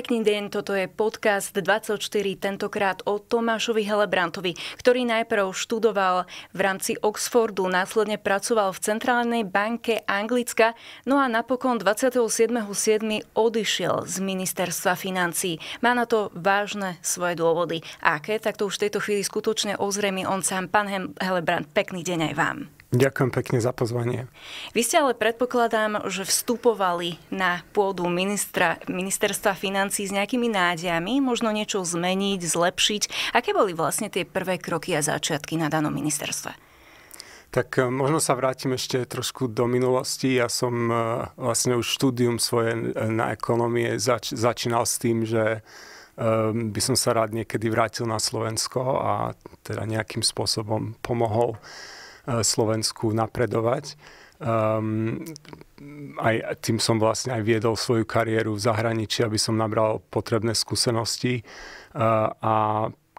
Pekný deň, toto je podcast 24, tentokrát o Tomášovi Helebrantovi, ktorý najprv študoval v rámci Oxfordu, následne pracoval v Centrálnej banke Anglicka, no a napokon 27.7. odišiel z ministerstva financí. Má na to vážne svoje dôvody. Aké, tak to už v tejto chvíli skutočne ozrejmi on sám. Pán Helebrant, pekný deň aj vám. Ďakujem pekne za pozvanie. Vy ste ale predpokladám, že vstupovali na pôdu ministra, ministerstva financí s nejakými nádejami, možno niečo zmeniť, zlepšiť. Aké boli vlastne tie prvé kroky a začiatky na danom ministerstve? Tak e, možno sa vrátim ešte trošku do minulosti. Ja som e, vlastne už štúdium svoje e, na ekonomie zač- začínal s tým, že by som sa rád niekedy vrátil na Slovensko a teda nejakým spôsobom pomohol Eh, Slovensku napredovať. Um, aj tým som vlastne aj viedol svoju kariéru v zahraničí, aby som nabral potrebné skúsenosti. Uh, a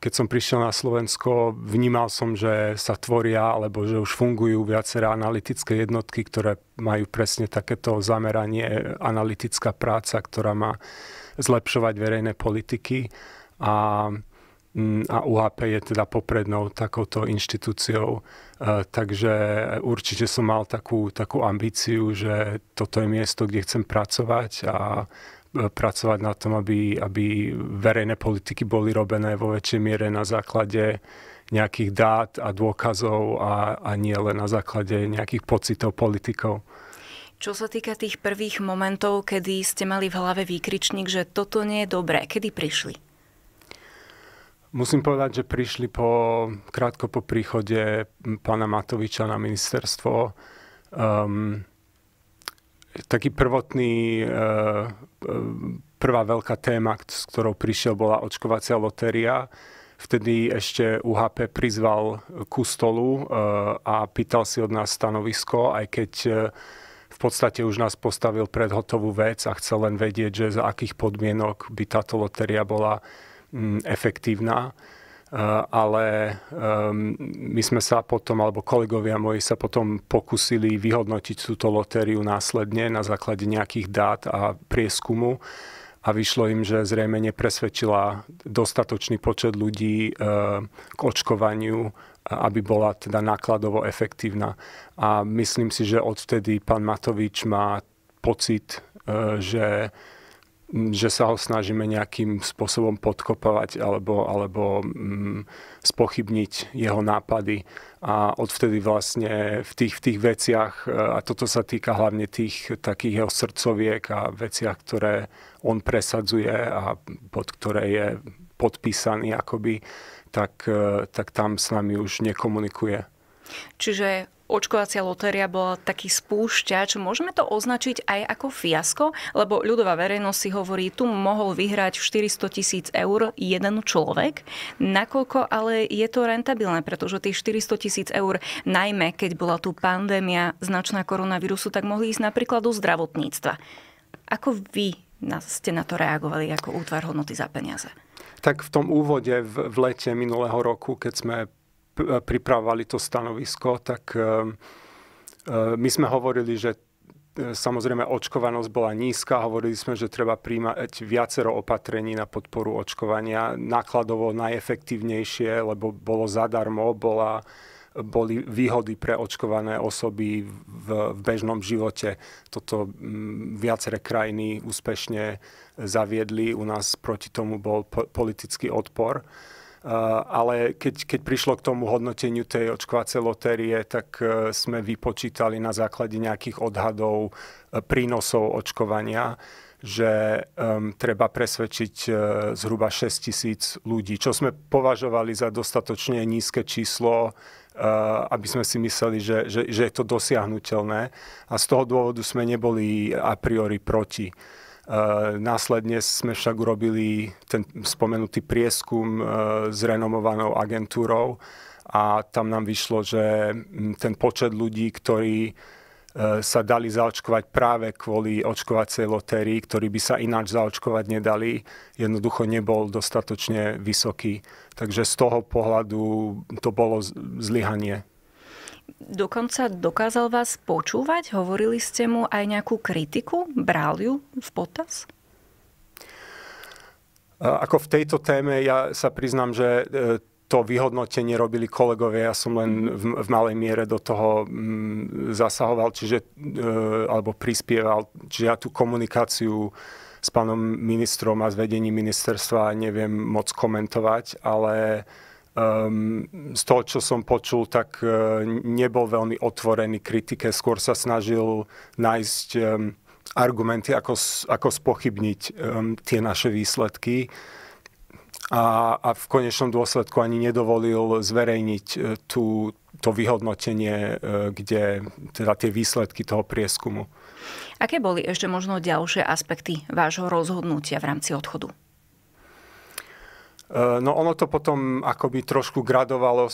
keď som prišiel na Slovensko, vnímal som, že sa tvoria alebo že už fungujú viaceré analytické jednotky, ktoré majú presne takéto zameranie, analytická práca, ktorá má zlepšovať verejné politiky. A Mm, a UHP je teda poprednou takouto inštitúciou. E, takže určite som mal takú, takú ambíciu, že toto je miesto, kde chcem pracovať a e, pracovať na tom, aby, aby verejné politiky boli robené vo väčšej miere na základe nejakých dát a dôkazov a, a nie len na základe nejakých pocitov politikov. Čo sa týka tých prvých momentov, kedy ste mali v hlave výkričník, že toto nie je dobré, kedy prišli? Musím povedať, že prišli po, krátko po príchode pána Matoviča na ministerstvo um, taký prvotný, uh, prvá veľká téma, s ktorou prišiel, bola očkovacia lotéria. Vtedy ešte UHP prizval ku stolu eh, a pýtal si od nás stanovisko, aj keď v podstate už nás postavil pred hotovú vec a chcel len vedieť, že za akých podmienok by táto lotéria bola Mm, efektívna, e, ale my sme sa potom, alebo kolegovia moji sa potom pokusili vyhodnotiť túto lotériu následne na základe nejakých dát a prieskumu a vyšlo im, že zrejme nepresvedčila dostatočný počet ľudí e, k očkovaniu, aby bola teda nákladovo efektívna. A myslím si, že odvtedy pán Matovič má pocit, e, že že sa ho snažíme nejakým spôsobom podkopovať alebo, alebo mm, spochybniť jeho nápady. A odvtedy vlastne v tých, v tých veciach, e, a toto sa týka hlavne tých takých jeho srdcoviek a veciach, ktoré on presadzuje a pod ktoré je podpísaný akoby, tak, e, tak tam s nami už nekomunikuje. Čiže očkovacia lotéria bola taký spúšťač. Môžeme to označiť aj ako fiasko? Lebo ľudová verejnosť si hovorí, tu mohol vyhrať 400 tisíc eur jeden človek. Nakoľko ale je to rentabilné, pretože tých 400 tisíc eur, najmä keď bola tu pandémia značná koronavírusu, tak mohli ísť napríklad do zdravotníctva. Ako vy ste na to reagovali ako útvar hodnoty za peniaze? Tak v tom úvode v, v lete minulého roku, keď sme pripravovali to stanovisko, tak eh, eh, my sme hovorili, že eh, samozrejme očkovanosť bola nízka, hovorili sme, že treba príjmať viacero opatrení na podporu očkovania, nákladovo najefektívnejšie, lebo bolo zadarmo, bola, boli výhody pre očkované osoby v, v bežnom živote. Toto mm, viaceré krajiny úspešne zaviedli, u nás proti tomu bol po, politický odpor ale keď, keď prišlo k tomu hodnoteniu tej očkovacej lotérie, tak e, sme vypočítali na základe nejakých odhadov e, prínosov očkovania že um, treba presvedčiť uh, zhruba 6 tisíc ľudí, čo sme považovali za dostatočne nízke číslo, uh, aby sme si mysleli, že, že, že je to dosiahnutelné. A z toho dôvodu sme neboli a priori proti. Eh, následne sme však urobili ten spomenutý prieskum eh, s renomovanou agentúrou a tam nám vyšlo, že mm, ten počet ľudí, ktorí eh, sa dali zaočkovať práve kvôli očkovacej lotérii, ktorí by sa ináč zaočkovať nedali, jednoducho nebol dostatočne vysoký. Takže z toho pohľadu to bolo zlyhanie. Dokonca dokázal vás počúvať? Hovorili ste mu aj nejakú kritiku? Bral ju v potaz? Ako v tejto téme ja sa priznám, že e, to vyhodnotenie robili kolegovia, ja som len mhm. v, v malej miere do toho m, mm, zasahoval, čiže, e, alebo prispieval. Čiže ja tú komunikáciu s pánom ministrom a s vedením ministerstva neviem moc komentovať, ale um, z toho, čo som počul, tak uh, nebol veľmi otvorený kritike, skôr sa snažil nájsť um, argumenty, ako, ako spochybniť um, tie naše výsledky a, a v konečnom dôsledku ani nedovolil zverejniť uh, tú, to vyhodnotenie, uh, kde teda tie výsledky toho prieskumu. Aké boli ešte možno ďalšie aspekty vášho rozhodnutia v rámci odchodu? Eh, no ono to potom akoby trošku gradovalo, eh,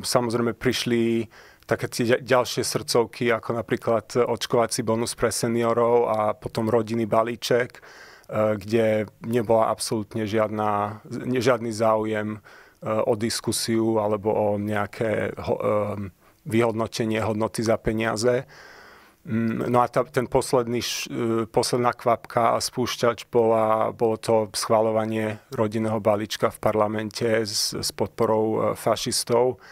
samozrejme prišli také tie ďalšie srdcovky, ako napríklad očkovací bonus pre seniorov a potom rodinný balíček, eh, kde nebola absolútne žiadna, žiadny záujem o diskusiu alebo o nejaké vyhodnotenie hodnoty za peniaze. Mm, no a tá, ten posledný, e, posledná kvapka a spúšťač bola, bolo to schvalovanie rodinného balíčka v parlamente s, s podporou e, fašistov,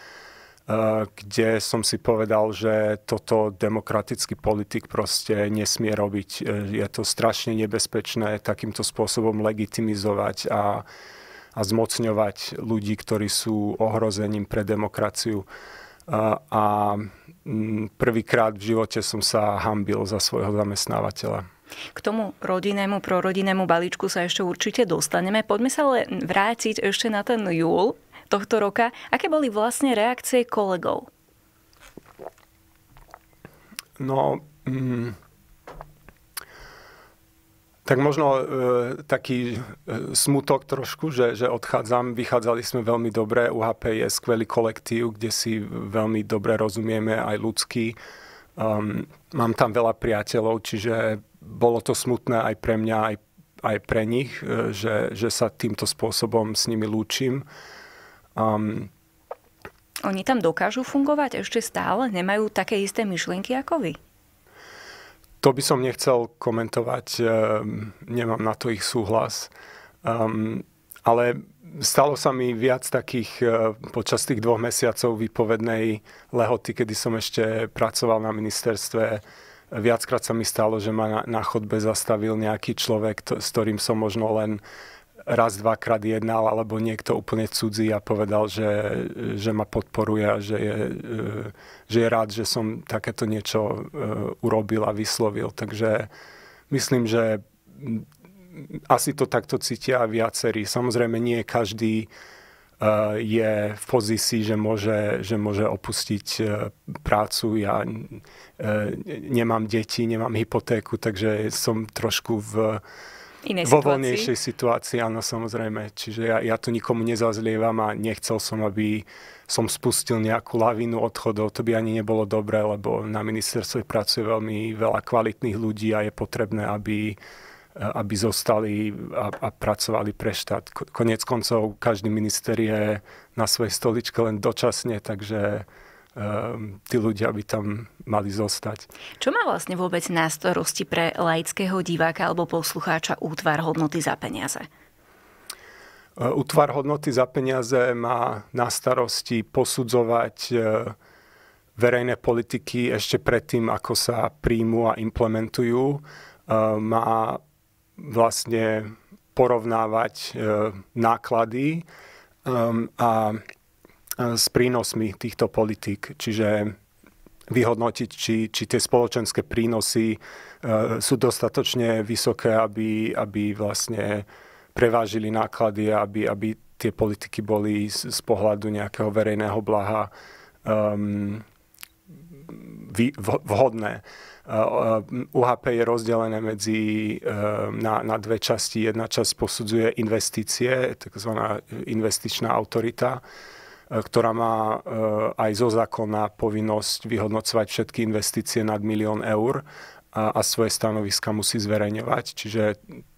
e, kde som si povedal, že toto demokratický politik proste nesmie robiť. Je to strašne nebezpečné takýmto spôsobom legitimizovať a, a zmocňovať ľudí, ktorí sú ohrozením pre demokraciu a mm, prvýkrát v živote som sa hambil za svojho zamestnávateľa. K tomu rodinnému, prorodinnému balíčku sa ešte určite dostaneme. Poďme sa ale vrátiť ešte na ten júl tohto roka. Aké boli vlastne reakcie kolegov? No, mm, tak možno e, taký e, smutok trošku, že, že odchádzam. Vychádzali sme veľmi dobre. UHP je skvelý kolektív, kde si veľmi dobre rozumieme aj ľudský. Um, mám tam veľa priateľov, čiže bolo to smutné aj pre mňa, aj, aj pre nich, e, že, že sa týmto spôsobom s nimi lúčim. Um, Oni tam dokážu fungovať ešte stále? Nemajú také isté myšlienky ako vy? To by som nechcel komentovať, eh, nemám na to ich súhlas. Um, ale stalo sa mi viac takých eh, počas tých dvoch mesiacov výpovednej lehoty, kedy som ešte pracoval na ministerstve. Viackrát sa mi stalo, že ma na, na chodbe zastavil nejaký človek, to, s ktorým som možno len raz, dvakrát jednal, alebo niekto úplne cudzí a povedal, že, že ma podporuje a že je, že je rád, že som takéto niečo e, urobil a vyslovil. Takže myslím, že asi to takto cítia viacerí. Samozrejme, nie každý e, je v pozícii, že môže, že môže opustiť e, prácu. Ja nemám deti, nemám hypotéku, takže som trošku v inej vo voľnejšej situácii, áno, samozrejme. Čiže ja, ja to nikomu nezazlievam a nechcel som, aby som spustil nejakú lavinu odchodov. To by ani nebolo dobré, lebo na ministerstve pracuje veľmi veľa kvalitných ľudí a je potrebné, aby aby zostali a, a pracovali pre štát. Konec koncov každý minister je na svojej stoličke len dočasne, takže Ehm, tí ľudia by tam mali zostať. Čo má vlastne vôbec na starosti pre laického diváka alebo poslucháča útvar hodnoty za peniaze? Ehm, útvar hodnoty za peniaze má na starosti posudzovať ehm, verejné politiky ešte predtým, ako sa príjmu a implementujú. Má vlastne porovnávať náklady a E, s prínosmi týchto politík, čiže vyhodnotiť, či, či tie spoločenské prínosy e, sú dostatočne vysoké, aby, aby vlastne prevážili náklady, aby, aby tie politiky boli z, z pohľadu nejakého verejného blaha um, vy, vhodné. E, UHP je rozdelené medzi, na, na dve časti. Jedna časť posudzuje investície, tzv. investičná autorita, E, ktorá má e, aj zo zákona povinnosť vyhodnocovať všetky investície nad milión eur a, e, a svoje stanoviska musí zverejňovať. Čiže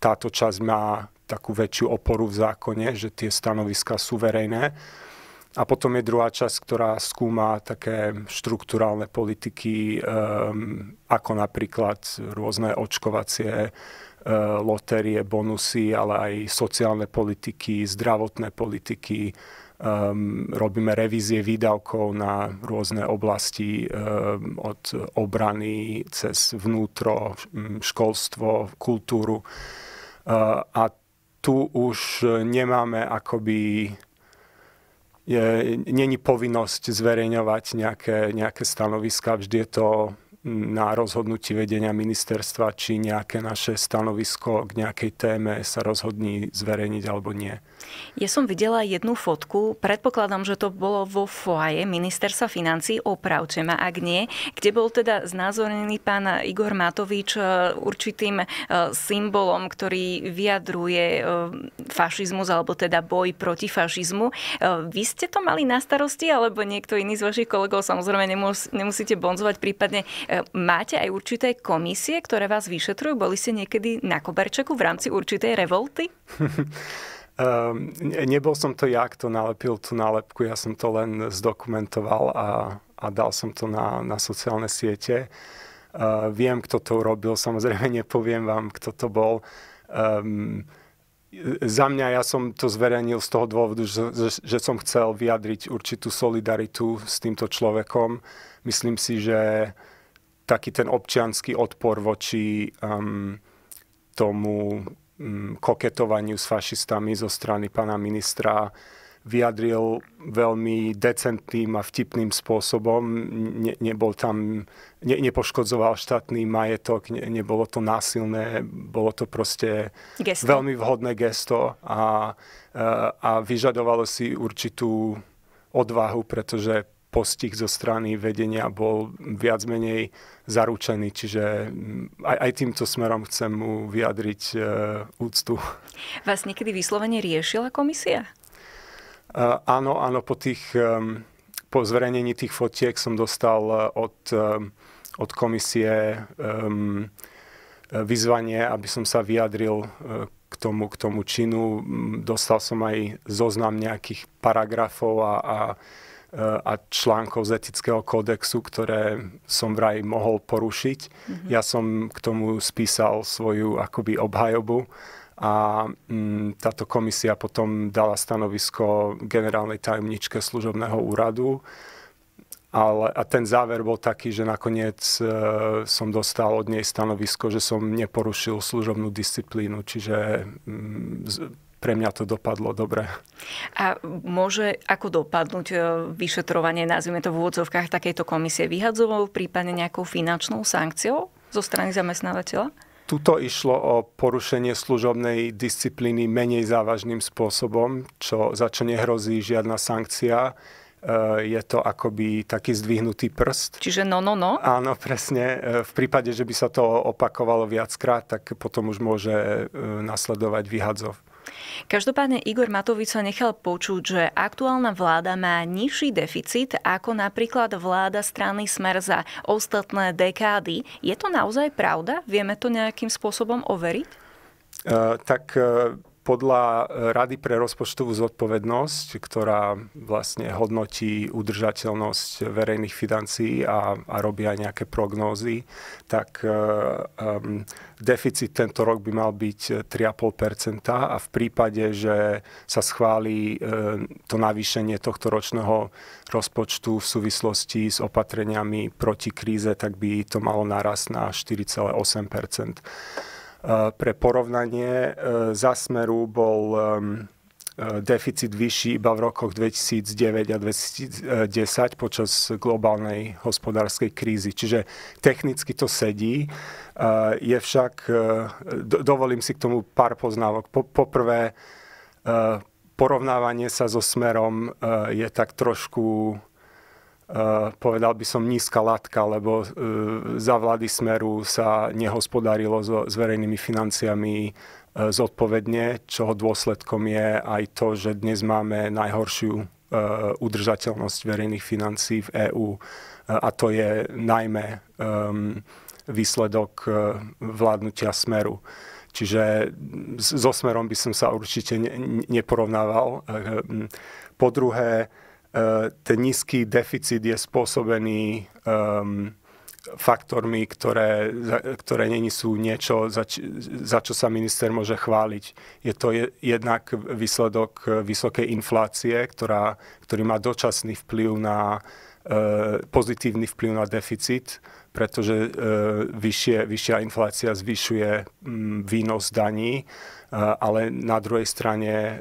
táto časť má takú väčšiu oporu v zákone, že tie stanoviska sú verejné. A potom je druhá časť, ktorá skúma také štruktúrálne politiky, um, ako napríklad rôzne očkovacie lotérie, bonusy, ale aj sociálne politiky, zdravotné politiky, Um, robíme revízie výdavkov na rôzne oblasti um, od obrany cez vnútro, školstvo, kultúru. Uh, a tu už nemáme akoby není povinnosť zverejňovať nejaké, nejaké stanoviska, vždy je to na rozhodnutí vedenia ministerstva, či nejaké naše stanovisko k nejakej téme sa rozhodní zverejniť alebo nie. Ja som videla jednu fotku, predpokladám, že to bolo vo foaje ministerstva financí, opravče ma ak nie, kde bol teda znázornený pán Igor Matovič e, určitým e, symbolom, ktorý vyjadruje e, fašizmus alebo teda boj proti fašizmu. Vy ste to mali na starosti alebo niekto iný z vašich kolegov? Samozrejme nemusíte bonzovať prípadne Máte aj určité komisie, ktoré vás vyšetrujú? Boli ste niekedy na koberčeku v rámci určitej revolty? Um, nebol som to ja, kto nalepil tú nálepku, ja som to len zdokumentoval a, a dal som to na, na sociálne siete. Uh, viem, kto to urobil, samozrejme nepoviem vám, kto to bol. Um, za mňa ja som to zverejnil z toho dôvodu, že, že, že som chcel vyjadriť určitú solidaritu s týmto človekom. Myslím si, že uh, taký ten občianský odpor voči um, tomu um, koketovaniu s fašistami zo strany pána ministra vyjadril veľmi decentným a vtipným spôsobom. Ne, nebol tam, ne, nepoškodzoval štátny majetok, ne, nebolo to násilné, bolo to proste gesto. veľmi vhodné gesto a, a, e, a vyžadovalo si určitú odvahu, pretože postih zo strany vedenia bol viac menej zaručený, čiže mm, aj, aj týmto smerom chcem mu vyjadriť e, úctu. Vás niekedy vyslovene riešila komisia? E, áno, áno, po tých... E, po zverejnení tých fotiek som dostal e, od, od komisie e, vyzvanie, aby som sa vyjadril e, k tomu, k tomu činu. Dostal som aj zoznam nejakých paragrafov a, a a článkov z etického kódexu, ktoré som vraj mohol porušiť. Mm-hmm. Ja som k tomu spísal svoju akoby obhajobu a m, mm, táto komisia potom dala stanovisko generálnej tajomničke služobného úradu. Ale, a ten záver bol taký, že nakoniec e, som dostal od nej stanovisko, že som neporušil služobnú disciplínu, čiže m, mm, z, pre mňa to dopadlo dobre. A môže ako dopadnúť e, vyšetrovanie, nazvime to v úvodzovkách takejto komisie, vyhadzovou prípadne nejakou finančnou sankciou zo strany zamestnávateľa? Tuto išlo o porušenie služobnej disciplíny menej závažným spôsobom, čo, za čo nehrozí žiadna sankcia. E, je to akoby taký zdvihnutý prst. Čiže no, no, no? Áno, presne. E, v prípade, že by sa to opakovalo viackrát, tak potom už môže e, nasledovať vyhadzov. Každopádne Igor Matovič sa nechal počuť, že aktuálna vláda má nižší deficit ako napríklad vláda strany Smer za ostatné dekády. Je to naozaj pravda? Vieme to nejakým spôsobom overiť? Uh, tak uh podľa e, Rady pre rozpočtovú zodpovednosť, ktorá vlastne hodnotí udržateľnosť verejných financií a, a robí aj nejaké prognózy, tak um, deficit tento rok by mal byť 3,5 e, a v prípade, že sa schváli to navýšenie tohto ročného rozpočtu v súvislosti s opatreniami proti kríze, tak by to malo narast na 4,8 Eh, pre porovnanie eh, za Smeru bol eh, deficit vyšší iba v rokoch 2009 a 2010 počas globálnej hospodárskej krízy. Čiže technicky to sedí. Je však, dovolím si k tomu pár poznávok. Poprvé, porovnávanie sa so smerom je tak trošku Eh, povedal by som nízka latka, lebo eh, za vlády Smeru sa nehospodarilo so, s verejnými financiami eh, zodpovedne, čoho dôsledkom je aj to, že dnes máme najhoršiu udržateľnosť verejných financí v EÚ. A to je najmä ehm, výsledok vládnutia Smeru. Čiže so Smerom by som sa určite neporovnával. Hm, po druhé, Eh, ten nízky deficit je spôsobený um, faktormi, ktoré, ktoré není sú niečo, za, za čo sa minister môže chváliť. Je to je, jednak výsledok eh, vysokej inflácie, ktorá, ktorý má dočasný vplyv na, eh, pozitívny vplyv na deficit pretože e, vyššie, vyššia inflácia zvyšuje m, mm, výnos daní, e, ale na druhej strane e,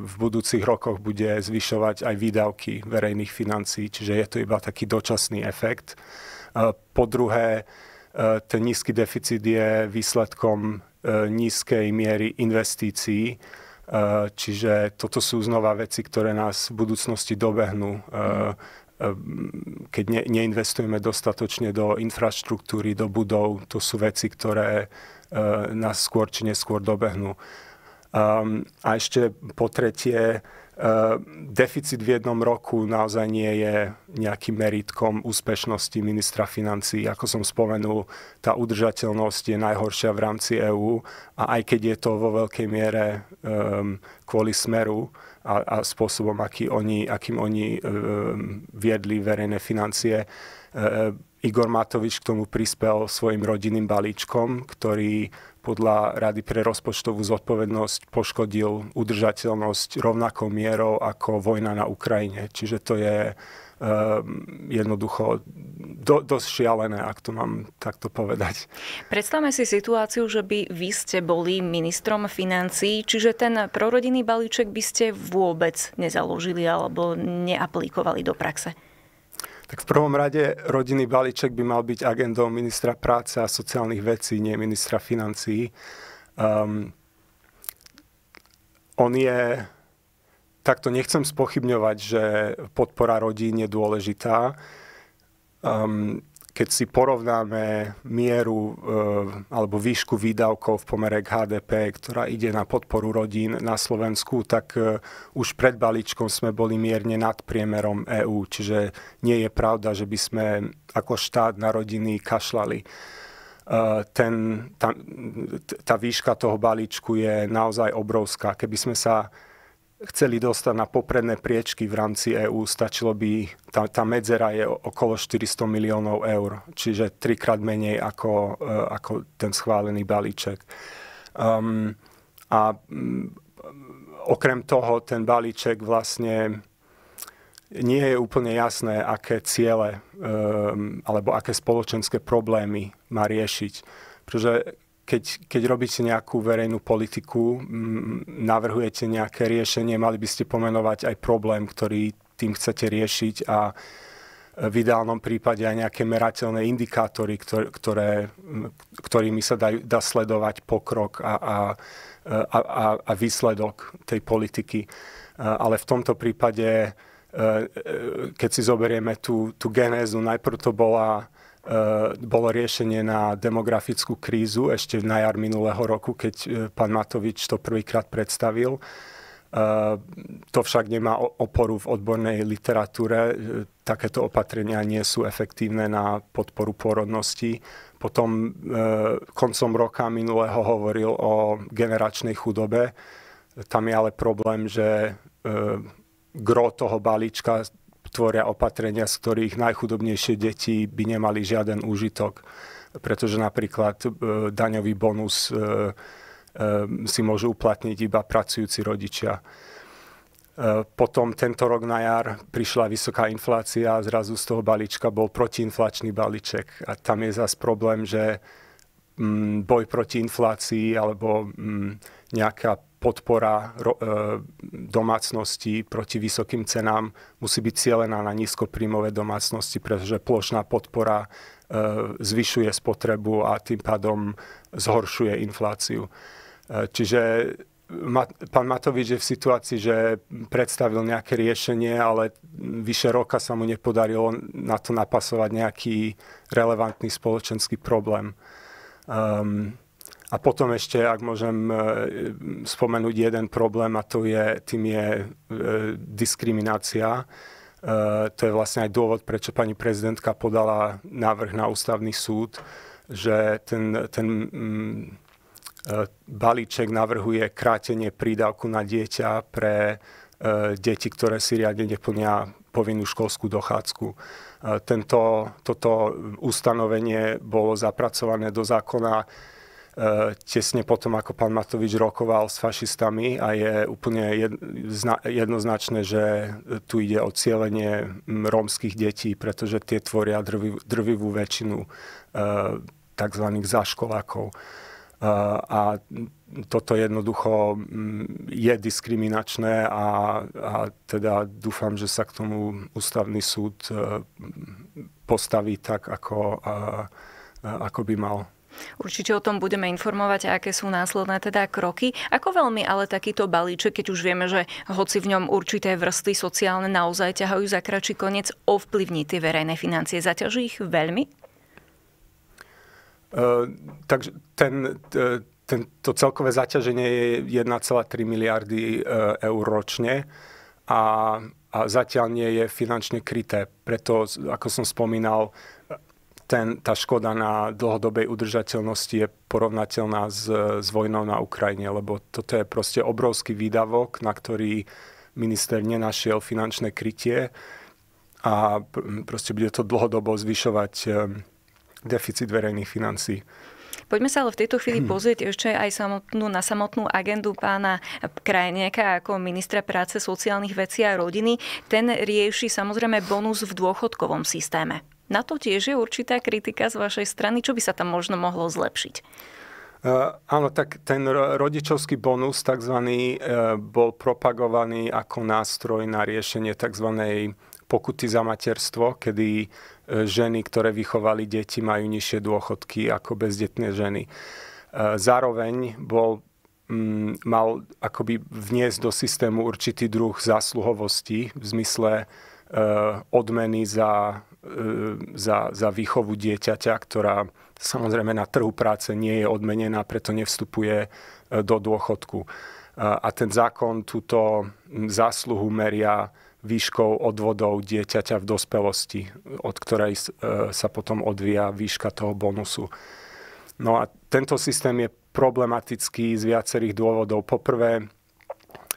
v budúcich rokoch bude zvyšovať aj výdavky verejných financí, čiže je to iba taký dočasný efekt. E, po druhé, e, ten nízky deficit je výsledkom e, nízkej miery investícií, e, Čiže toto sú znova veci, ktoré nás v budúcnosti dobehnú. E, keď ne, neinvestujeme dostatočne do infraštruktúry, do budov, to sú veci, ktoré e, nás skôr či neskôr dobehnú. A ešte po tretie, e, deficit v jednom roku naozaj nie je nejakým meritkom úspešnosti ministra financí. Ako som spomenul, tá udržateľnosť je najhoršia v rámci EÚ a aj keď je to vo veľkej miere kvôli smeru, a, a spôsobom, aký oni, akým oni e, viedli verejné financie. E, e, Igor Matovič k tomu prispel svojim rodinným balíčkom, ktorý podľa Rady pre rozpočtovú zodpovednosť poškodil udržateľnosť rovnakou mierou ako vojna na Ukrajine. Čiže to je Ehm, jednoducho do, dosť šialené, ak to mám takto povedať. Predstavme si situáciu, že by vy ste boli ministrom financií, čiže ten prorodinný balíček by ste vôbec nezaložili alebo neaplikovali do praxe. Tak v prvom rade rodinný balíček by mal byť agendou ministra práce a sociálnych vecí, nie ministra financií. Um, on je takto nechcem spochybňovať, že podpora rodín je dôležitá. Um, keď si porovnáme mieru eh, alebo výšku výdavkov v pomere k HDP, ktorá ide na podporu rodín na Slovensku, tak eh, už pred balíčkom sme boli mierne nad priemerom EÚ, čiže nie je pravda, že by sme ako štát na rodiny kašlali. Eh, ten, tá, tá výška toho balíčku je naozaj obrovská. Keby sme sa chceli dostať na popredné priečky v rámci EÚ, stačilo by, tá, tá medzera je okolo 400 miliónov eur, čiže trikrát menej ako, e, ako ten schválený balíček. Um, a mm, okrem toho ten balíček vlastne nie je úplne jasné, aké ciele um, alebo aké spoločenské problémy má riešiť. Pretože keď, keď robíte nejakú verejnú politiku, m, mm, navrhujete nejaké riešenie, mali by ste pomenovať aj problém, ktorý tým chcete riešiť a v ideálnom prípade aj nejaké merateľné indikátory, ktoré, ktoré, mm, ktorými sa dá, dá sledovať pokrok a, a, a, a, a výsledok tej politiky. Ale v tomto prípade, eh, eh, keď si zoberieme tú, tú genézu, najprv to bola Eh, bolo riešenie na demografickú krízu ešte na jar minulého roku, keď eh, pán Matovič to prvýkrát predstavil. Eh, to však nemá oporu v odbornej literatúre. Takéto opatrenia nie sú efektívne na podporu pôrodnosti. Potom koncom roka minulého hovoril o generačnej chudobe. Tam je ale problém, že gro toho balíčka tvoria opatrenia, z ktorých najchudobnejšie deti by nemali žiaden úžitok, pretože napríklad e, daňový bonus e, e, si môžu uplatniť iba pracujúci rodičia. Potom tento rok na jar prišla vysoká inflácia a zrazu z toho balíčka bol protiinflačný balíček. A tam je zase problém, že mm, boj proti inflácii alebo mm, nejaká podpora e, domácnosti proti vysokým cenám musí byť cieľená na nízkopríjmové domácnosti, pretože plošná podpora e, zvyšuje spotrebu a tým pádom zhoršuje infláciu. E, čiže pán Matovič je v situácii, že predstavil nejaké riešenie, ale vyše roka sa mu nepodarilo na to napasovať nejaký relevantný spoločenský problém. Um, a potom ešte, ak môžem e, spomenúť jeden problém, a to je, tým je e, diskriminácia. E, to je vlastne aj dôvod, prečo pani prezidentka podala návrh na ústavný súd, že ten, ten mm, balíček navrhuje krátenie prídavku na dieťa pre deti, ktoré si riadne neplnia povinnú školskú dochádzku. Tento, toto ustanovenie bolo zapracované do zákona E, tesne potom, ako pán Matovič rokoval s fašistami a je úplne jednoznačné, že tu ide o cieľenie rómskych detí, pretože tie tvoria drvivú väčšinu e, tzv. zaškolákov. E, a toto jednoducho je diskriminačné a, a teda dúfam, že sa k tomu ústavný súd postaví tak, ako, ako by mal. Určite o tom budeme informovať, aké sú následné teda kroky. Ako veľmi ale takýto balíček, keď už vieme, že hoci v ňom určité vrsty sociálne naozaj ťahajú za kračí koniec, ovplyvní tie verejné financie. Zaťaží ich veľmi? Uh, takže ten, t- e, tento celkové zaťaženie je 1,3 miliardy e, eur ročne a, a zatiaľ nie je finančne kryté. Preto, ako som spomínal, ten, tá škoda na dlhodobej udržateľnosti je porovnateľná s, s vojnou na Ukrajine, lebo toto je proste obrovský výdavok, na ktorý minister nenašiel finančné krytie a proste bude to dlhodobo zvyšovať eh, deficit verejných financí. Poďme sa ale v tejto chvíli hmm. pozrieť ešte aj samotnú, na samotnú agendu pána Krajniaka ako ministra práce, sociálnych vecí a rodiny. Ten rieši samozrejme bonus v dôchodkovom systéme. Na to tiež je určitá kritika z vašej strany. Čo by sa tam možno mohlo zlepšiť? Uh, áno, tak ten rodičovský bonus tzv. Uh, e, bol propagovaný ako nástroj na riešenie tzv. pokuty za materstvo, kedy uh, ženy, ktoré vychovali deti, majú nižšie dôchodky ako bezdetné ženy. Uh, zároveň bol um, mal akoby vniesť do systému určitý druh zásluhovosti v zmysle odmeny za E, za, za výchovu dieťaťa, ktorá samozrejme na trhu práce nie je odmenená, preto nevstupuje e, do dôchodku. E, a ten zákon túto zásluhu meria výškou odvodov dieťaťa v dospelosti, od ktorej sa potom odvíja výška toho bonusu. No a tento systém je problematický z viacerých dôvodov. Poprvé,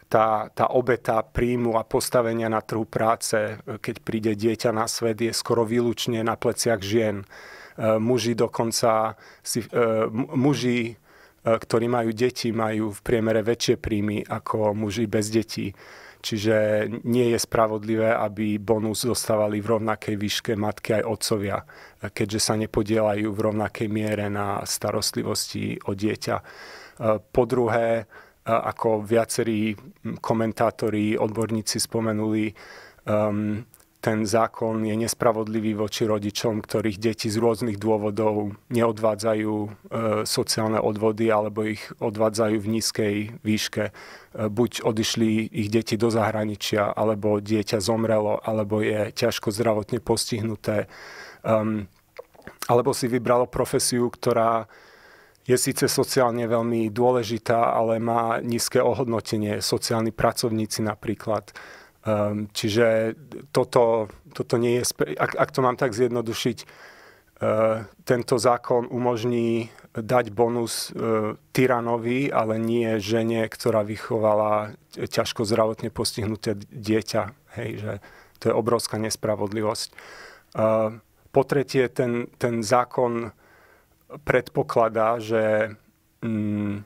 tá, tá obeta príjmu a postavenia na trhu práce, keď príde dieťa na svet, je skoro výlučne na pleciach žien. E, muži dokonca, si, e, muži, e, ktorí majú deti, majú v priemere väčšie príjmy ako muži bez detí. Čiže nie je spravodlivé, aby bonus dostávali v rovnakej výške matky aj otcovia, keďže sa nepodielajú v rovnakej miere na starostlivosti o dieťa. Po druhé, ako viacerí komentátori, odborníci spomenuli, um, ten zákon je nespravodlivý voči rodičom, ktorých deti z rôznych dôvodov neodvádzajú e, sociálne odvody alebo ich odvádzajú v nízkej výške. E, buď odišli ich deti do zahraničia, alebo dieťa zomrelo, alebo je ťažko zdravotne postihnuté, um, alebo si vybralo profesiu, ktorá je síce sociálne veľmi dôležitá, ale má nízke ohodnotenie, sociálni pracovníci napríklad. Um, čiže toto, toto nie je, ak, ak to mám tak zjednodušiť, uh, tento zákon umožní dať bonus uh, tyranovi, ale nie žene, ktorá vychovala ťažko zdravotne postihnuté dieťa. Hej, že to je obrovská nespravodlivosť. Uh, po tretie, ten, ten zákon predpokladá, že, mm,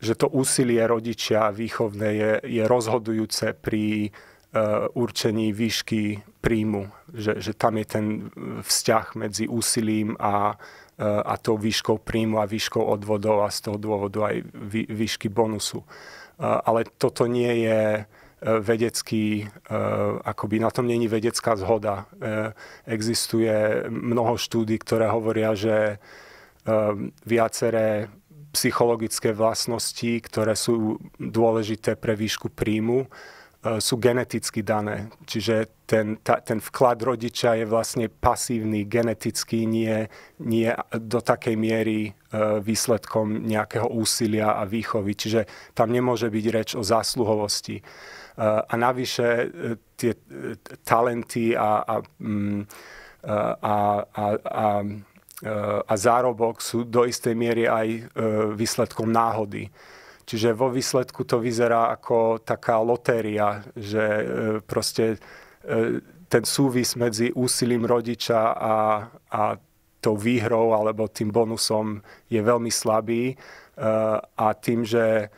že to úsilie rodičia výchovné je, je rozhodujúce pri uh, určení výšky príjmu, že, že tam je ten vzťah medzi úsilím a, uh, a tou výškou príjmu a výškou odvodov a z toho dôvodu aj vý, výšky bonusu. Uh, ale toto nie je vedecký, akoby na tom není vedecká zhoda. Existuje mnoho štúdí, ktoré hovoria, že Ehm, viaceré psychologické vlastnosti, ktoré sú dôležité pre výšku príjmu, e, sú geneticky dané. Čiže ten, ta, ten vklad rodiča je vlastne pasívny, genetický, nie, nie do takej miery e, výsledkom nejakého úsilia a výchovy. Čiže tam nemôže byť reč o zásluhovosti. E, a navyše tie talenty a, a, mm, a, a, a, a a zárobok sú do istej miery aj e, výsledkom náhody. Čiže vo výsledku to vyzerá ako taká lotéria, že e, proste e, ten súvis medzi úsilím rodiča a, a tou výhrou alebo tým bonusom je veľmi slabý a tým, že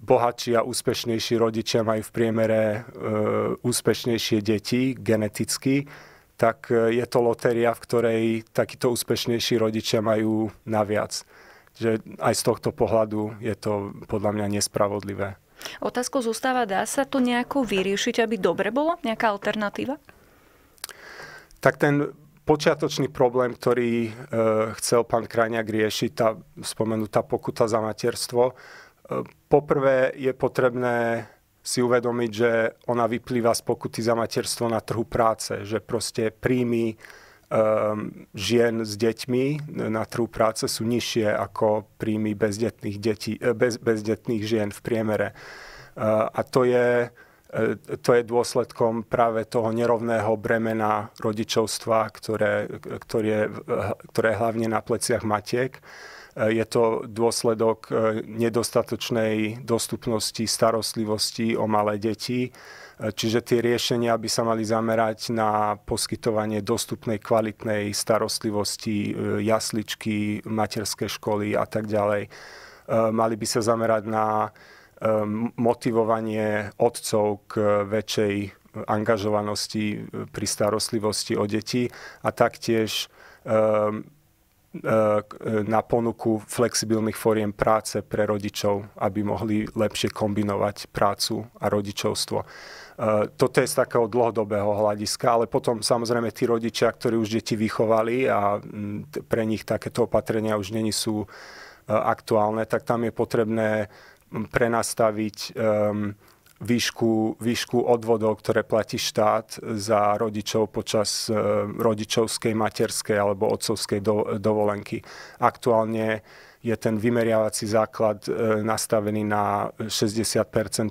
bohatší a úspešnejší rodičia majú v priemere úspešnejšie deti geneticky, tak e, je to lotéria, v ktorej takíto úspešnejší rodičia majú naviac. Že aj z tohto pohľadu je to podľa mňa nespravodlivé. Otázkou zostáva, dá sa to nejako vyriešiť, aby dobre bolo? Nejaká alternatíva? Tak ten počiatočný problém, ktorý e, chcel pán Krajňák riešiť, tá spomenutá pokuta za materstvo, e, poprvé je potrebné si uvedomiť, že ona vyplýva z pokuty za materstvo na trhu práce, že proste príjmy um, žien s deťmi na trhu práce sú nižšie ako príjmy bezdetných, detí, e, bez, bezdetných žien v priemere. Uh, a to je, e, to je dôsledkom práve toho nerovného bremena rodičovstva, ktoré, ktoré, ktoré je hlavne na pleciach matiek. E, je to dôsledok e, nedostatočnej dostupnosti starostlivosti o malé deti. E, čiže tie riešenia by sa mali zamerať na poskytovanie dostupnej, kvalitnej starostlivosti, jasličky, materské školy a tak ďalej. Mali by sa zamerať na motivovanie otcov k väčšej angažovanosti pri starostlivosti o deti a taktiež Eh, na ponuku flexibilných foriem práce pre rodičov, aby mohli lepšie kombinovať prácu a rodičovstvo. Eh, toto je z takého dlhodobého hľadiska, ale potom samozrejme tí rodičia, ktorí už deti vychovali a mm, pre nich takéto opatrenia už není sú eh, aktuálne, tak tam je potrebné mm, prenastaviť ehm, výšku, výšku odvodov, ktoré platí štát za rodičov počas e, rodičovskej, materskej alebo otcovskej do, dovolenky. Aktuálne je ten vymeriavací základ e, nastavený na 60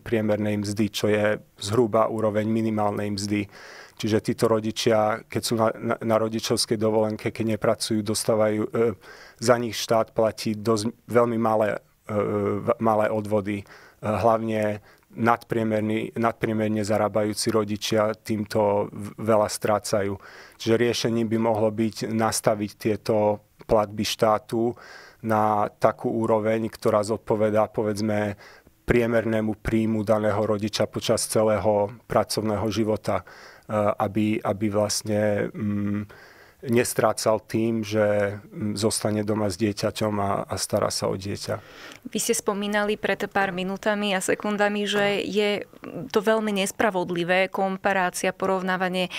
priemernej mzdy, čo je zhruba úroveň minimálnej mzdy. Čiže títo rodičia, keď sú na, na, na rodičovskej dovolenke, keď nepracujú, dostávajú, e, za nich štát platí dosť, veľmi malé, e, malé odvody. E, hlavne nadpriemerne zarábajúci rodičia týmto veľa strácajú. Čiže riešením by mohlo byť nastaviť tieto platby štátu na takú úroveň, ktorá zodpovedá povedzme priemernému príjmu daného rodiča počas celého pracovného života, eh, aby, aby vlastne... Mm, nestrácal tým, že mm, zostane doma s dieťaťom a, a stará sa o dieťa. Vy ste spomínali pred pár minútami a sekundami, že je to veľmi nespravodlivé komparácia, porovnávanie e,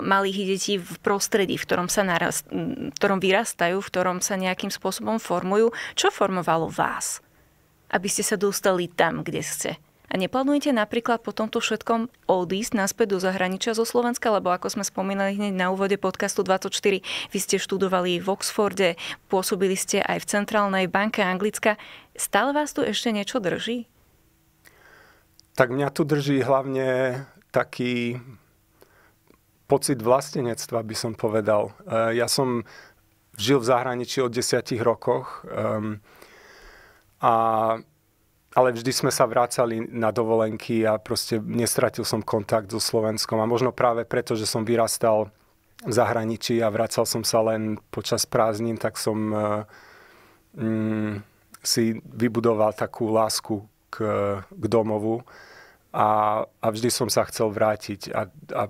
malých detí v prostredí, v ktorom, sa narast, v ktorom vyrastajú, v ktorom sa nejakým spôsobom formujú. Čo formovalo vás, aby ste sa dostali tam, kde ste? A neplánujete napríklad po tomto všetkom odísť naspäť do zahraničia zo Slovenska, lebo ako sme spomínali hneď na úvode podcastu 24, vy ste študovali v Oxforde, pôsobili ste aj v Centrálnej banke Anglicka. Stále vás tu ešte niečo drží? Tak mňa tu drží hlavne taký pocit vlastenectva, by som povedal. Eh, ja som žil v zahraničí od desiatich rokoch ehm, a ale vždy sme sa vracali na dovolenky a proste nestratil som kontakt so Slovenskom a možno práve preto, že som vyrastal v zahraničí a vracal som sa len počas prázdnin, tak som eh, mm, si vybudoval takú lásku k, k domovu a, a vždy som sa chcel vrátiť a, a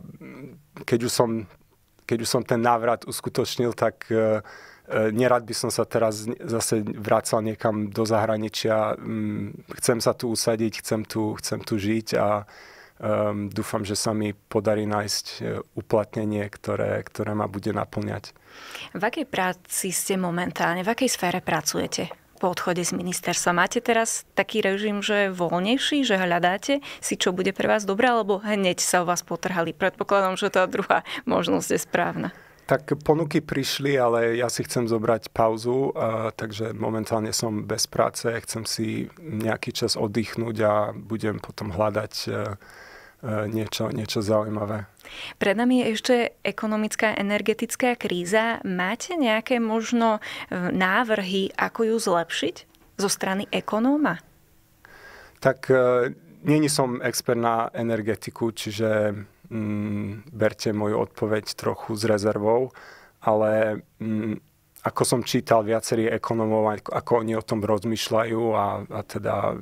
keď, už som, keď už som ten návrat uskutočnil, tak uh, E, nerad by som sa teraz zase vracal niekam do zahraničia. Mm, chcem sa tu usadiť, chcem tu, chcem tu žiť a um, dúfam, že sa mi podarí nájsť e, uplatnenie, ktoré, ktoré ma bude naplňať. V akej práci ste momentálne, v akej sfére pracujete? po odchode z ministerstva. Máte teraz taký režim, že je voľnejší, že hľadáte si, čo bude pre vás dobré, alebo hneď sa o vás potrhali? Predpokladám, že tá druhá možnosť je správna. Tak ponuky prišli, ale ja si chcem zobrať pauzu, a, e, takže momentálne som bez práce, chcem si nejaký čas oddychnúť a budem potom hľadať a, e, e, niečo, niečo zaujímavé. Pred nami je ešte ekonomická energetická kríza. Máte nejaké možno návrhy, ako ju zlepšiť zo strany ekonóma? Tak není som expert na energetiku, čiže mm, berte moju odpoveď trochu s rezervou, ale mm, ako som čítal viacerí ekonomov, ako, ako oni o tom rozmýšľajú a, a teda e,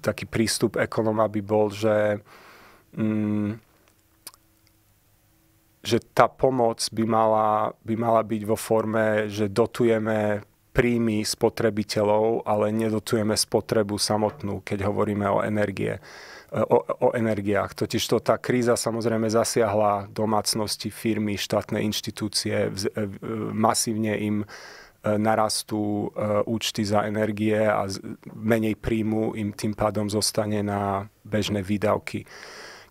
taký prístup ekonoma by bol, že, mm, že tá pomoc by mala, by mala byť vo forme, že dotujeme príjmy spotrebiteľov, ale nedotujeme spotrebu samotnú, keď hovoríme o energie o, o energiách. to tá kríza samozrejme zasiahla domácnosti, firmy, štátne inštitúcie, e, masívne im e, narastú e, účty za energie a menej príjmu im tým pádom zostane na bežné výdavky.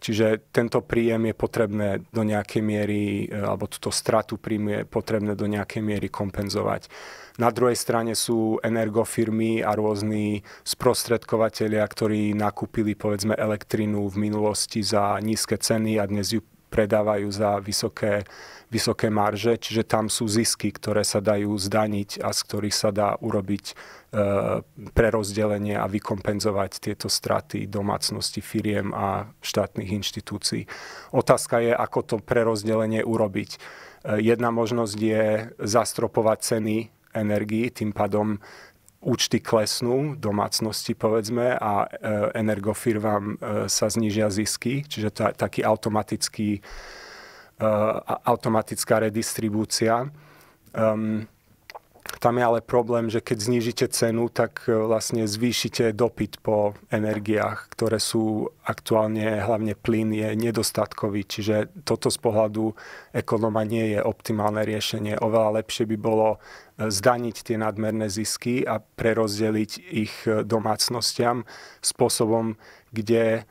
Čiže tento príjem je potrebné do nejakej miery, e, alebo túto stratu príjmu je potrebné do nejakej miery kompenzovať. Na druhej strane sú energofirmy a rôzni sprostredkovateľia, ktorí nakúpili povedzme elektrinu v minulosti za nízke ceny a dnes ju predávajú za vysoké, vysoké marže, čiže tam sú zisky, ktoré sa dajú zdaniť a z ktorých sa dá urobiť e, prerozdelenie a vykompenzovať tieto straty domácnosti, firiem a štátnych inštitúcií. Otázka je, ako to prerozdelenie urobiť. E, jedna možnosť je zastropovať ceny energii, tým pádom účty klesnú, domácnosti povedzme, a e, energofirmám e, sa znižia zisky, čiže to je taký automatický, e, automatická redistribúcia. Um, tam je ale problém, že keď znížite cenu, tak e, vlastne zvýšite dopyt po energiách, ktoré sú aktuálne, hlavne plyn je nedostatkový. Čiže toto z pohľadu ekonoma nie je optimálne riešenie. Oveľa lepšie by bolo e, zdaniť tie nadmerné zisky a prerozdeliť ich e, domácnostiam spôsobom, kde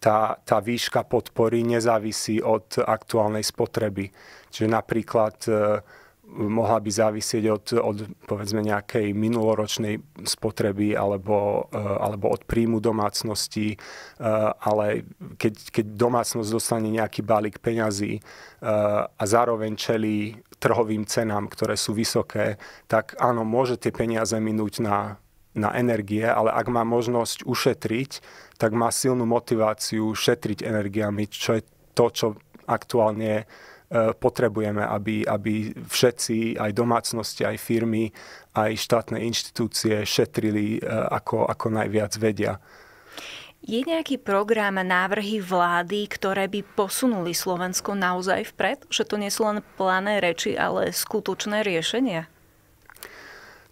tá, tá výška podpory nezávisí od aktuálnej spotreby. Čiže napríklad mohla by závisieť od, od povedzme nejakej minuloročnej spotreby alebo, eh, alebo od príjmu domácnosti, eh, ale keď, keď domácnosť dostane nejaký balík peňazí eh, a zároveň čelí trhovým cenám, ktoré sú vysoké, tak áno, môže tie peniaze minúť na, na energie, ale ak má možnosť ušetriť, tak má silnú motiváciu šetriť energiami, čo je to, čo aktuálne Eh, potrebujeme, aby, aby všetci, aj domácnosti, aj firmy, aj štátne inštitúcie šetrili eh, ako, ako najviac vedia. Je nejaký program, návrhy vlády, ktoré by posunuli Slovensko naozaj vpred? Že to nie sú len plané reči, ale skutočné riešenia?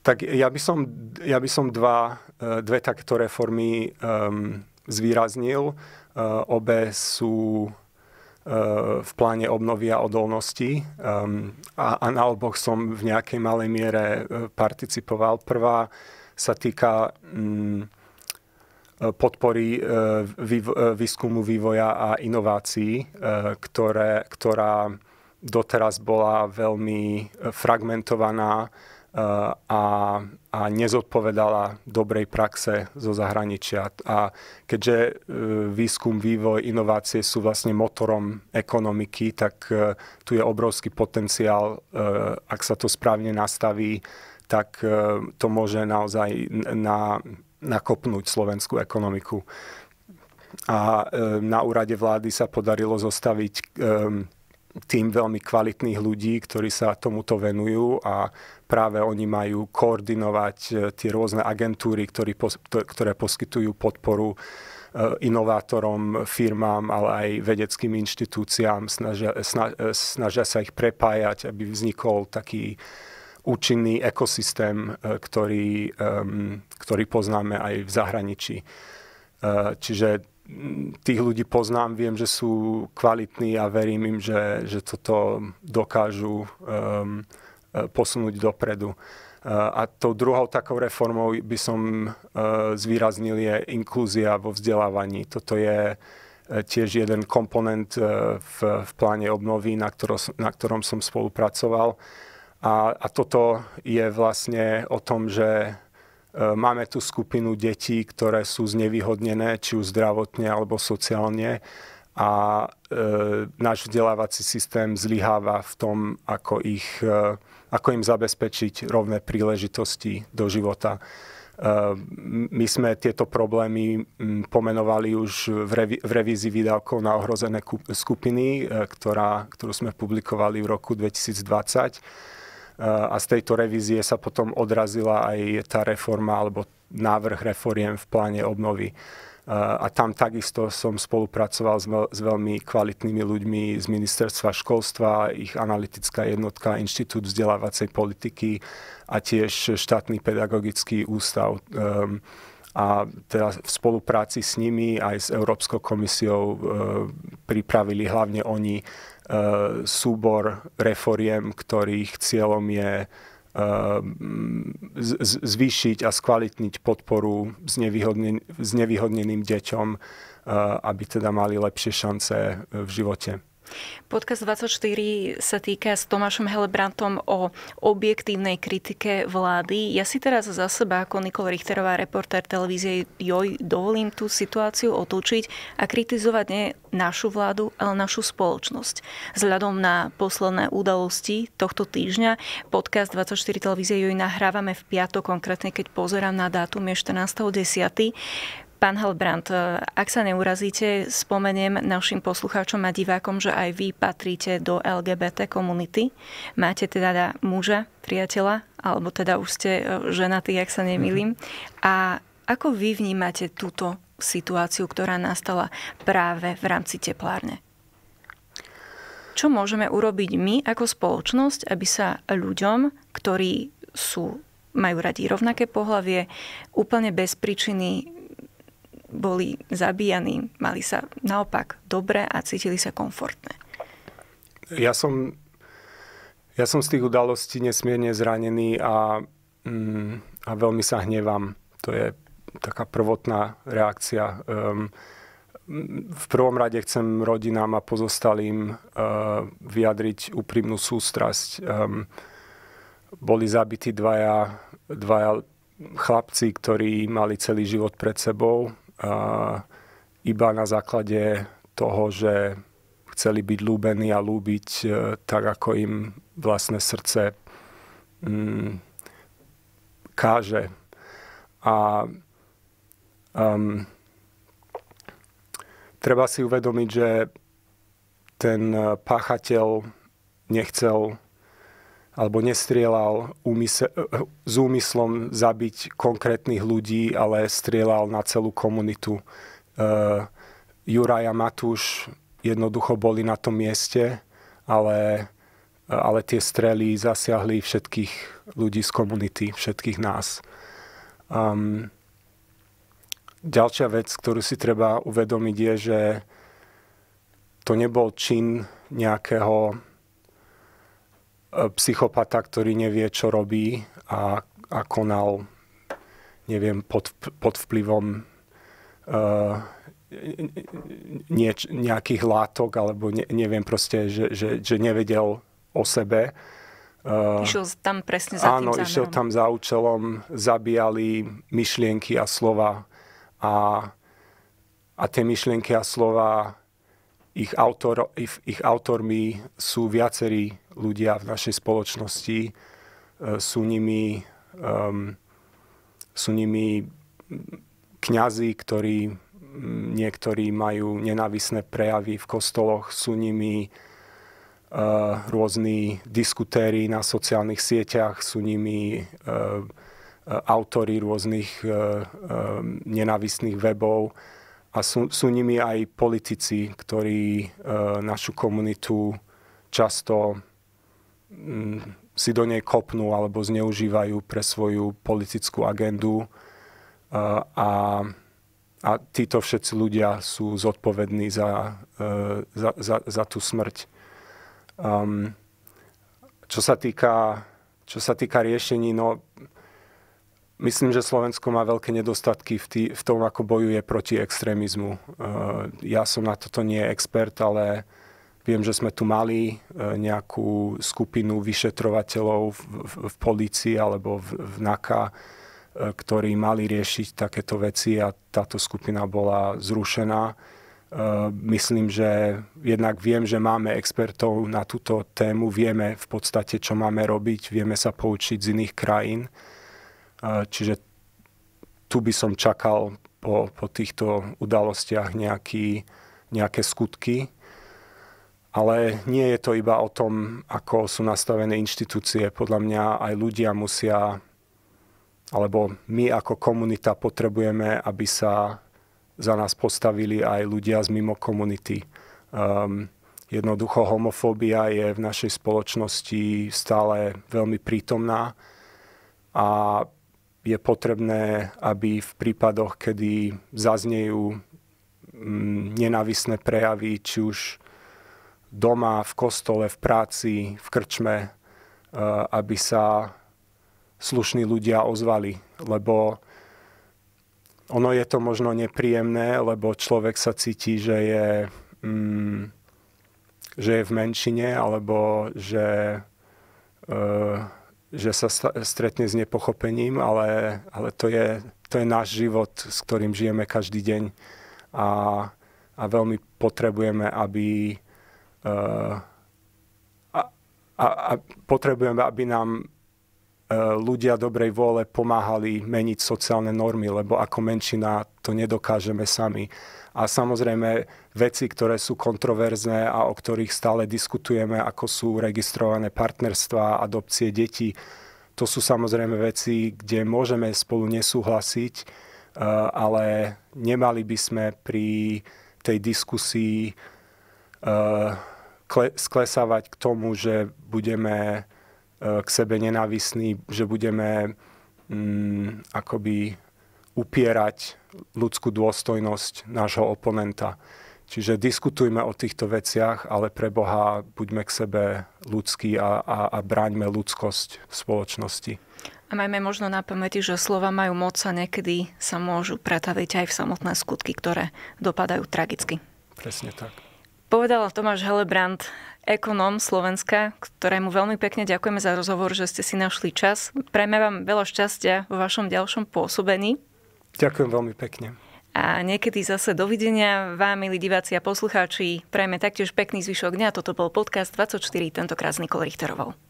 Tak ja by som, ja by som dva, eh, dve takéto reformy um, zvýraznil. Uh, obe sú Eh, v pláne obnovy a odolnosti a, a na oboch som v nejakej malej miere eh, participoval. Prvá sa týka mm, eh, podpory výskumu, vývoja a inovácií, ktoré, ktorá doteraz bola veľmi fragmentovaná a, a nezodpovedala dobrej praxe zo zahraničia. A keďže e, výskum, vývoj, inovácie sú vlastne motorom ekonomiky, tak e, tu je obrovský potenciál, e, ak sa to správne nastaví, tak to môže naozaj na, nakopnúť slovenskú ekonomiku. A na úrade vlády sa podarilo zostaviť tým veľmi kvalitných ľudí, ktorí sa tomuto venujú a práve oni majú koordinovať e, tie rôzne agentúry, ktoré, ktoré poskytujú podporu e, inovátorom, firmám, ale aj vedeckým inštitúciám. Snažia, sna, e, snažia sa ich prepájať, aby vznikol taký účinný ekosystém, ktorý, ktorý poznáme aj v zahraničí. Čiže tých ľudí poznám, viem, že sú kvalitní a verím im, že, že toto dokážu um, posunúť dopredu. E, a tou druhou takou reformou by som e, zvýraznil je inklúzia vo vzdelávaní. Toto je tiež jeden komponent v, v pláne obnovy, na, ktorom, na ktorom som spolupracoval. A, a toto je vlastne o tom, že E, máme tu skupinu detí, ktoré sú znevýhodnené, či už zdravotne alebo sociálne a e, náš vzdelávací systém zlyháva v tom, ako, ich, e, ako im zabezpečiť rovné príležitosti do života. E, my sme tieto problémy pomenovali už v, revi- v revízii výdavkov na ohrozené skupiny, e, ktorá, ktorú sme publikovali v roku 2020 a z tejto revízie sa potom odrazila aj tá reforma alebo návrh reforiem v pláne obnovy. A tam takisto som spolupracoval s veľmi kvalitnými ľuďmi z ministerstva školstva, ich analytická jednotka, inštitút vzdelávacej politiky a tiež štátny pedagogický ústav ehm, a teda v spolupráci s nimi aj s Európskou komisiou ehm, pripravili hlavne oni Eh, súbor reforiem, ktorých cieľom je eh, zvýšiť a skvalitniť podporu znevýhodneným deťom, eh, aby teda mali lepšie šance v živote. Podcast 24 sa týka s Tomášom Helebrantom o objektívnej kritike vlády. Ja si teraz za seba ako Nikol Richterová, reportér televízie Joj, dovolím tú situáciu otočiť a kritizovať nie našu vládu, ale našu spoločnosť. Vzhľadom na posledné udalosti tohto týždňa podcast 24 televízie Joj nahrávame v piatok, konkrétne keď pozerám na dátum je 14.10. Pán Halbrand, e, ak sa neurazíte, spomeniem našim poslucháčom a divákom, že aj vy patríte do LGBT komunity. Máte teda muža, priateľa, alebo teda už ste e, ženatí, ak sa nemýlim. Mhm. A ako vy vnímate túto situáciu, ktorá nastala práve v rámci teplárne? Čo môžeme urobiť my ako spoločnosť, aby sa ľuďom, ktorí sú majú radi rovnaké pohlavie, úplne bez príčiny boli zabíjani, mali sa naopak dobre a cítili sa komfortne. Ja som, ja som z tých udalostí nesmierne zranený a, mm, a veľmi sa hnevám. To je taká prvotná reakcia. Um, v prvom rade chcem rodinám a pozostalým uh, vyjadriť úprimnú sústrasť. Um, boli zabití dvaja, dvaja chlapci, ktorí mali celý život pred sebou iba na základe toho, že chceli byť lúbení a lúbiť e, tak, ako im vlastné srdce mm, káže. A um, treba si uvedomiť, že ten e, páchateľ nechcel alebo nestrieľal eh, s úmyslom zabiť konkrétnych ľudí, ale strieľal na celú komunitu. Uh, Juraj a Matúš jednoducho boli na tom mieste, ale, eh, ale tie strely zasiahli všetkých ľudí z komunity, všetkých nás. Um, ďalšia vec, ktorú si treba uvedomiť, je, že to nebol čin nejakého E, psychopata, ktorý nevie, čo robí a, a konal, neviem, pod, pod vplyvom uh, nieč, nejakých látok, alebo ne, neviem proste, že, že, že nevedel o sebe. Uh, išiel tam presne za áno, tým išiel tam za účelom, zabíjali myšlienky a slova a, a tie myšlienky a slova ich, autor, ich, ich autormi sú viacerí ľudia v našej spoločnosti, e, sú nimi, um, sú nimi kňazi, ktorí niektorí majú nenávisné prejavy v kostoloch, sú nimi uh, rôzni diskutéri na sociálnych sieťach, sú nimi uh, e, e, autory rôznych uh, uh, nenávisných webov a sú, sú nimi aj politici, ktorí e, našu komunitu často m, mm, si do nej kopnú alebo zneužívajú pre svoju politickú agendu. E, a, a títo všetci ľudia sú zodpovední za, e, za, za, za tú smrť. Um, čo, sa týka, čo sa týka riešení, no Myslím, že Slovensko má veľké nedostatky v, tý, v tom, ako bojuje proti extrémizmu. Eh, ja som na toto nie expert, ale viem, že sme tu mali eh, nejakú skupinu vyšetrovateľov v, v, v polícii alebo v, v NAKA, eh, ktorí mali riešiť takéto veci a táto skupina bola zrušená. Myslím, že jednak viem, že máme expertov na túto tému, vieme v podstate, čo máme robiť, vieme sa poučiť z iných krajín. Eh, čiže tu by som čakal po, po týchto udalostiach nejaký, nejaké skutky. Ale nie je to iba o tom, ako sú nastavené inštitúcie. Podľa mňa aj ľudia musia, alebo my ako komunita potrebujeme, aby sa za nás postavili aj ľudia z mimo komunity. Um, jednoducho homofóbia je v našej spoločnosti stále veľmi prítomná a je potrebné, aby v prípadoch, kedy zaznejú mm, nenávisné prejavy, či už doma, v kostole, v práci, v krčme, e, aby sa slušní ľudia ozvali. Lebo ono je to možno nepríjemné, lebo človek sa cíti, že je, mm, že je v menšine alebo že e, že sa stretne s nepochopením, ale, ale to, je, to je náš život, s ktorým žijeme každý deň a, a veľmi potrebujeme, aby uh, a, a, a potrebujeme, aby nám E, ľudia dobrej vôle pomáhali meniť sociálne normy, lebo ako menšina to nedokážeme sami. A samozrejme veci, ktoré sú kontroverzné a o ktorých stále diskutujeme, ako sú registrované partnerstva, adopcie detí, to sú samozrejme veci, kde môžeme spolu nesúhlasiť, e, ale nemali by sme pri tej diskusii e, sklesávať k tomu, že budeme Eh, k sebe nenávisní, že budeme mm, akoby upierať ľudskú dôstojnosť nášho oponenta. Čiže diskutujme o týchto veciach, ale pre Boha buďme k sebe ľudskí a, a, a bráňme ľudskosť v spoločnosti. A majme možno na pamäti, že slova majú moc a niekedy sa môžu pretaviť aj v samotné skutky, ktoré dopadajú tragicky. Presne tak. Povedal Tomáš Helebrant, ekonóm Slovenska, ktorému veľmi pekne ďakujeme za rozhovor, že ste si našli čas. Prejme vám veľa šťastia vo vašom ďalšom pôsobení. Ďakujem veľmi pekne. A niekedy zase dovidenia vám, milí diváci a poslucháči. prejme taktiež pekný zvyšok dňa. Toto bol podcast 24, tentokrát s Nikolou Richterovou.